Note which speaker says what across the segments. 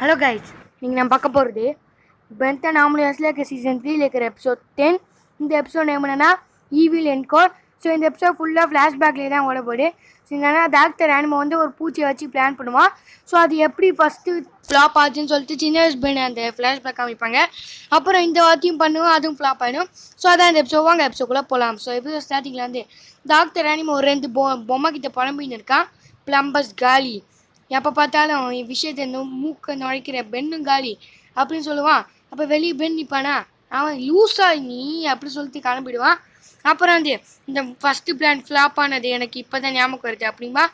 Speaker 1: hello guys நீங்கள் நம்ம பார்க்க போகிறது பென்த் அண்ட் ஆம்புலன்ஸில் இருக்க சீசன் த்ரீ இருக்கிற எபிசோட் டென் இந்த எபிசோட் நேம் என்னென்னா ஈவில் என்கோர் ஸோ இந்த எபிசோட் ஃபுல்லாக ஃப்ளாஷ்பேக்லேயே தான் ஓட போடு ஸோ என்னென்னா டாக்டர் ஆனிமோ வந்து ஒரு பூச்சியை வச்சு பிளான் பண்ணுவான் ஸோ அது எப்படி ஃபஸ்ட்டு ஃப்ளாப் ஆச்சுன்னு சொல்லிட்டு சின்ன வயசு பெண் அந்த ஃப்ளாஷ்பேக் காமிப்பாங்க அப்புறம் இந்த வாத்தியும் பண்ணுவோம் அதுவும் ஃப்ளாப் ஆகிடும் ஸோ அதான் இந்த எபிசோட் வாங்க எபிசோக்குள்ளே போகலாம் ஸோ எபிசோட் ஸ்டார்டிங்கில் வந்து டாக்டர் ஆனிமோ ஒரு ரெண்டு பொ பொம்மை கிட்ட புலம்பின்னு இருக்கான் ப்ளம்பர்ஸ் காலி எப்போ பார்த்தாலும் என் விஷயத்த மூக்கை மூக்க நுழைக்கிற பெண்ணும் காலி அப்படின்னு சொல்லுவான் அப்போ வெளியே பெண் நிற்பானா அவன் லூஸாக நீ அப்படி சொல்லிட்டு கிளம்பிடுவான் அப்புறம் வந்து இந்த ஃபஸ்ட்டு பிளான் ஃப்ளாப் ஆனது எனக்கு இப்போ தான் ஞாபகம் வருது அப்படிம்பா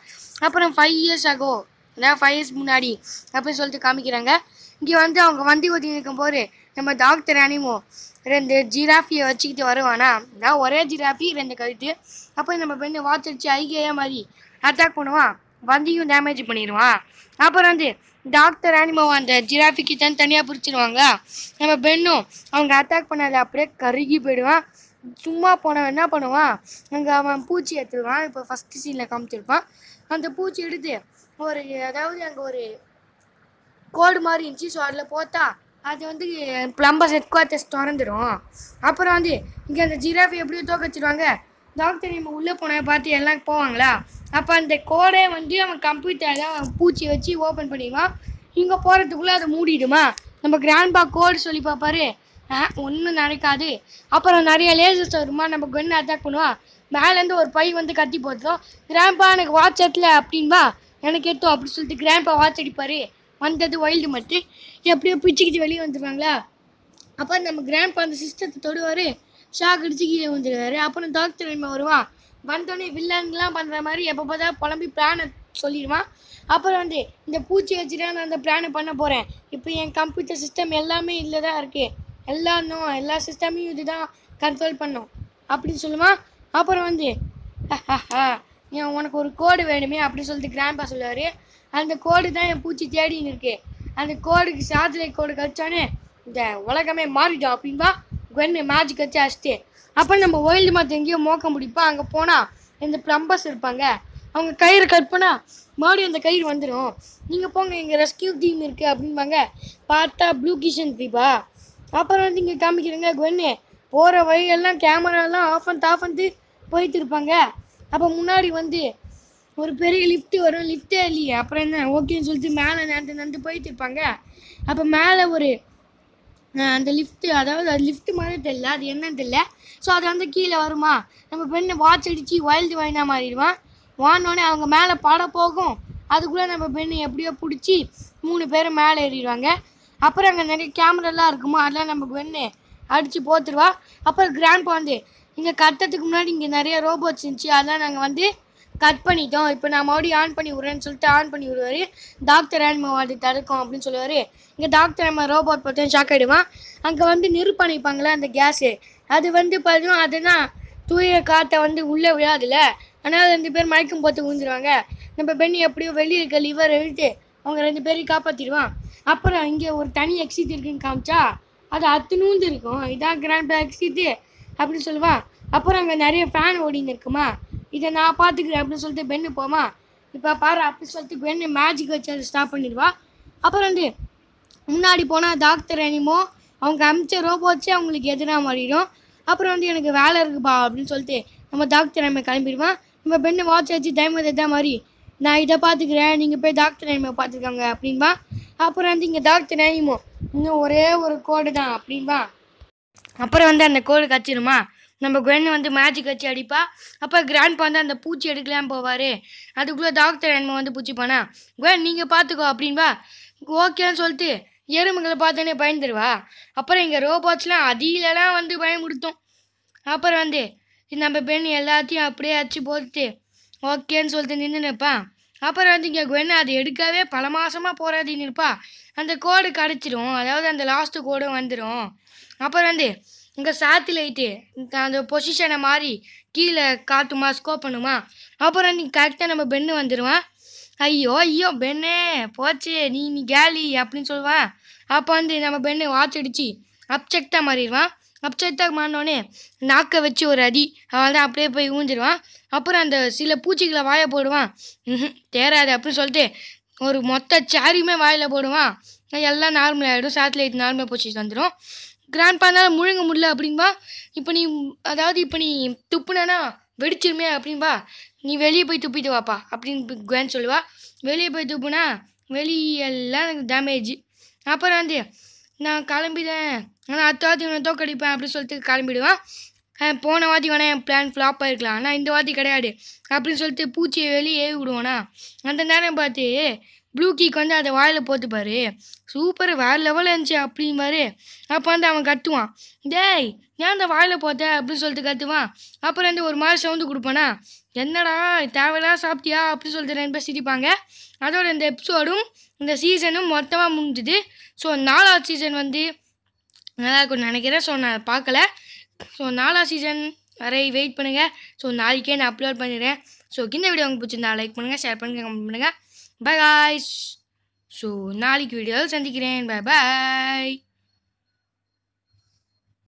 Speaker 1: அப்புறம் ஃபைவ் இயர்ஸ் ஆகோ அதாவது ஃபைவ் இயர்ஸ் முன்னாடி அப்படின்னு சொல்லிட்டு காமிக்கிறாங்க இங்கே வந்து அவங்க வண்டி ஒதுங்கி போது நம்ம டாக்டர் அனிமோ ரெண்டு ஜிராஃபியை வச்சுக்கிட்டு வருவானா அதான் ஒரே ஜிராஃபி ரெண்டு கழுத்து அப்போ நம்ம பெண்ணை வாத்தடிச்சு ஐகேயா மாதிரி அட்டாக் பண்ணுவான் வந்தியும் டேமேஜ் பண்ணிடுவான் அப்புறம் வந்து டாக்டர் ஆனிமாவை அந்த ஜிராஃபிக்கு தான் தனியாக பிடிச்சிருவாங்க நம்ம பெண்ணும் அவங்க அட்டாக் பண்ணாத அப்படியே கருகி போயிடுவான் சும்மா போனவன் என்ன பண்ணுவான் அங்கே அவன் பூச்சி எடுத்துருவான் இப்போ ஃபஸ்ட்டு சீனில் காமிச்சிருப்பான் அந்த பூச்சி எடுத்து ஒரு அதாவது அங்கே ஒரு கோடு மாதிரி இருந்துச்சு ஸோ அதில் போத்தா அது வந்து ப்ளம்பர் ஹெட் குவார்ட்டர்ஸ் திறந்துடும் அப்புறம் வந்து இங்கே அந்த ஜிராஃபி எப்படியோ தோக்கச்சிடுவாங்க டாக்டர் நம்ம உள்ளே போன பார்த்து எல்லாம் போவாங்களா அப்போ அந்த கோடை வந்து நம்ம கம்ப்யூட்டர்லாம் பூச்சி வச்சு ஓப்பன் பண்ணிடுவான் இங்கே போகிறதுக்குள்ளே அதை மூடிடுமா நம்ம கிராண்ட்பா கோடு சொல்லி பார்ப்பாரு ஒன்றும் நடக்காது அப்புறம் நிறைய லேசர்ஸ் வருமா நம்ம கன் அட்டாக் பண்ணுவோம் மேலேருந்து ஒரு பை வந்து கத்தி போட்டுரும் கிராண்ட்பா எனக்கு வாட்ச் எடுத்துல அப்படின்பா எனக்கு எடுத்தோம் அப்படி சொல்லிட்டு கிராண்ட்பா வாட்ச் அடிப்பார் வந்தது வைல்டு மட்டும் எப்படியோ பிச்சுக்கிட்டு வெளியே வந்துடுவாங்களா அப்போ நம்ம கிராண்ட்பா அந்த சிஸ்டத்தை தொடுவார் ஷாக் அடிச்சு கீழே விழுந்துருக்காரு அப்புறம் டாக்டர் திரும்ப வருவான் வந்தோடனே வில்லன்லாம் பண்ணுற மாதிரி எப்போ பார்த்தா புலம்பி பிளானை சொல்லிடுவான் அப்புறம் வந்து இந்த பூச்சி வச்சுட்டா நான் அந்த பிளானை பண்ண போகிறேன் இப்போ என் கம்ப்யூட்டர் சிஸ்டம் எல்லாமே இல்லை தான் எல்லா எல்லாரும் எல்லா சிஸ்டமையும் இது தான் கண்ட்ரோல் பண்ணும் அப்படின்னு சொல்லுவான் அப்புறம் வந்து உனக்கு ஒரு கோடு வேணுமே அப்படின்னு சொல்லிட்டு கிராண்ட்பா சொல்லுவார் அந்த கோடு தான் என் பூச்சி தேடின்னு இருக்கு அந்த கோடுக்கு சாதனை கோடு கழிச்சானே இந்த உலகமே மாறிடும் அப்படின்பா குவென் மேஜிக் வச்சு அடிச்சிட்டு அப்போ நம்ம ஒயில்டு மாற்று எங்கேயோ மோக்க முடிப்போம் அங்கே போனால் இந்த ப்ளம்பர்ஸ் இருப்பாங்க அவங்க கயிறு கட் பண்ணால் மறுபடியும் அந்த கயிறு வந்துடும் நீங்கள் போங்க இங்கே ரெஸ்கியூ டீம் இருக்குது அப்படிம்பாங்க பார்த்தா ப்ளூ கிஷன் தீபா அப்புறம் வந்து இங்கே காமிக்கிறாங்க கொன்னு போகிற வழியெல்லாம் கேமராலாம் ஆஃப் அண்ட் ஆஃப் வந்து போயிட்டு இருப்பாங்க அப்போ முன்னாடி வந்து ஒரு பெரிய லிஃப்ட் வரும் லிஃப்டே இல்லையே அப்புறம் என்ன ஓகேன்னு சொல்லிட்டு மேலே நடந்து நடந்து போயிட்டு இருப்பாங்க அப்போ மேலே ஒரு அந்த லிஃப்ட்டு அதாவது அது லிஃப்ட்டு மாதிரி தெரில அது என்னன்னு தெரில ஸோ அது வந்து கீழே வருமா நம்ம பெண்ணை வாட்ச் அடித்து வயல்டு வாங்கினா மாறிடுவான் வாங்கினோடனே அவங்க மேலே பட போகும் அதுக்குள்ளே நம்ம பெண்ணை எப்படியோ பிடிச்சி மூணு பேரும் மேலே ஏறிடுவாங்க அப்புறம் அங்கே நிறைய கேமராலாம் இருக்குமா அதெல்லாம் நம்ம பெண்ணு அடித்து போத்துருவா அப்புறம் கிராண்ட் பாண்டு இங்கே கட்டத்துக்கு முன்னாடி இங்கே நிறைய ரோபோட்ஸ் இருந்துச்சு அதெல்லாம் நாங்கள் வந்து கட் பண்ணிட்டோம் இப்போ நான் மறுபடியும் ஆன் பண்ணி விடுறேன்னு சொல்லிட்டு ஆன் பண்ணி விடுவார் டாக்டர் ஆன்மா அது தடுக்கும் அப்படின்னு சொல்லுவார் இங்கே டாக்டர் ஆன்மா ரோபோட் பார்த்தோம் ஷாக் ஆகிடுவான் அங்கே வந்து நிறுப்பணிப்பாங்களே அந்த கேஸு அது வந்து பார்த்தீங்கன்னா அதுனா தூய காற்றை வந்து உள்ளே விழாதுல ஆனால் ரெண்டு பேர் மயக்கம் போட்டு விழுந்துருவாங்க நம்ம பெண்ணி எப்படியோ வெளியே இருக்க லிவர் எழுத்து அவங்க ரெண்டு பேரையும் காப்பாற்றிடுவான் அப்புறம் இங்கே ஒரு தனி எக்ஸிட் இருக்குன்னு காமிச்சா அது அத்து நூந்து இருக்கும் இதான் கிராண்ட் எக்ஸிட்டு அப்படின்னு சொல்லுவான் அப்புறம் அங்கே நிறைய ஃபேன் ஓடின்னு இருக்குமா இதை நான் பார்த்துக்கிறேன் அப்படின்னு சொல்லிட்டு பெண்ணு போமா இப்போ பாரு அப்படின்னு சொல்லிட்டு பெண்ணு மேஜிக் வச்சு ஸ்டாப் பண்ணிடுவா அப்புறம் வந்து முன்னாடி போனால் டாக்டர் அனிமோ அவங்க அமிச்ச ரோபோ வச்சு அவங்களுக்கு எதிராக மாறிடும் அப்புறம் வந்து எனக்கு வேலை இருக்குப்பா அப்படின்னு சொல்லிட்டு நம்ம டாக்டர் அனிமை கிளம்பிடுவான் நம்ம பெண்ணு வாட்ச் வச்சு டைம் எதா மாதிரி நான் இதை பார்த்துக்கிறேன் நீங்கள் போய் டாக்டர் அனிமை பார்த்துருக்காங்க அப்படின்பா அப்புறம் வந்து இங்கே டாக்டர் அனிமோ இன்னும் ஒரே ஒரு கோடு தான் அப்படின்பா அப்புறம் வந்து அந்த கோடு கச்சிருமா நம்ம குழந்தை வந்து மேஜிக் வச்சு அடிப்பா அப்போ கிராண்ட்பா வந்து அந்த பூச்சி எடுக்கலாம் போவார் அதுக்குள்ளே டாக்டர் என்னமோ வந்து பூச்சி போனா குழந்த நீங்கள் பார்த்துக்கோ அப்படின்பா ஓகேன்னு சொல்லிட்டு எறும்புகளை பார்த்தோன்னே பயந்துருவா அப்புறம் இங்கே ரோபோட்ஸ்லாம் அதிலலாம் வந்து கொடுத்தோம் அப்புறம் வந்து நம்ம பெண் எல்லாத்தையும் அப்படியே அச்சு போட்டுட்டு ஓகேன்னு சொல்லிட்டு நின்று நினைப்பான் அப்புறம் வந்து இங்கே குவென் அது எடுக்கவே பல மாதமாக போராடின்னு இருப்பா அந்த கோடு கிடச்சிரும் அதாவது அந்த லாஸ்ட்டு கோடும் வந்துடும் அப்புறம் வந்து இங்கே சேட்டிலைட்டு அந்த பொசிஷனை மாறி கீழே காட்டுமா ஸ்கோப் பண்ணுமா அப்புறம் இங்கே கரெக்டாக நம்ம பெண்ணு வந்துடுவான் ஐயோ ஐயோ பெண்ணே போச்சு நீ நீ கேலி அப்படின்னு சொல்லுவான் அப்போ வந்து நம்ம பெண்ணு வாட்ச் அடித்து அப்செக்டாக மாறிடுவான் அப்செட்டாக மாறினோடனே நாக்கை வச்சு ஒரு அடி அவள் தான் அப்படியே போய் ஊஞ்சிடுவான் அப்புறம் அந்த சில பூச்சிகளை வாயை போடுவான் ம் தேராது அப்படின்னு சொல்லிட்டு ஒரு மொத்த சாரியுமே வாயில் போடுவான் எல்லாம் நார்மல் ஆகிடும் சேட்டலைட் நார்மலாக போச்சு வந்துடும் கிராண்ட்பானால் முழுங்க முடியல அப்படின்பா இப்போ நீ அதாவது இப்போ நீ துப்புனா வெடிச்சிருமே அப்படின்பா நீ வெளியே போய் துப்பிட்டு வாப்பா அப்படின்னு குவேன் சொல்லுவா வெளியே போய் துப்புனா வெளியெல்லாம் எனக்கு டேமேஜ் அப்புறம் வந்து நான் கிளம்பிதேன் ஆனால் அடுத்த வாட்டி இவனை தோக்கடிப்பேன் அப்படின்னு சொல்லிட்டு கிளம்பிடுவான் போன வாட்டி வேணா என் பிளான் ஃப்ளாப் ஆகிருக்கலாம் ஆனால் இந்த வாட்டி கிடையாது அப்படின்னு சொல்லிட்டு பூச்சியை வெளியே ஏவி விடுவானா அந்த நேரம் பார்த்து ப்ளூ கீக் வந்து அதை வாயில் போட்டுப்பாரு சூப்பர் வேறு லெவலில் இருந்துச்சு அப்படிம்பாரு அப்போ வந்து அவன் கத்துவான் டேய் ஏன் அந்த வாயில் போட்ட அப்படின்னு சொல்லிட்டு கத்துவான் அப்புறம் வந்து ஒரு மாதிரி சவுண்டு கொடுப்பானா என்னடா தேவையில்லா சாப்பிட்டியா அப்படின்னு சொல்லிட்டு ரெண்டு பேர் சிரிப்பாங்க அதோட இந்த எபிசோடும் இந்த சீசனும் மொத்தமாக முடிஞ்சுது ஸோ நாலாவது சீசன் வந்து நல்லா இருக்கும்னு நினைக்கிறேன் ஸோ நான் பார்க்கல ஸோ நாலா சீசன் வரை வெயிட் பண்ணுங்கள் ஸோ நாளைக்கே நான் அப்லோட் பண்ணிடுறேன் ஸோ இந்த வீடியோ உங்களுக்கு பிடிச்சிருந்தா லைக் பண்ணுங்கள் ஷேர் பண்ணுங்கள் கமெண்ட் பண்ணுங்கள் பாய் காய்ஸ் ஸோ நாளைக்கு வீடியோவில் சந்திக்கிறேன் பாய் பாய்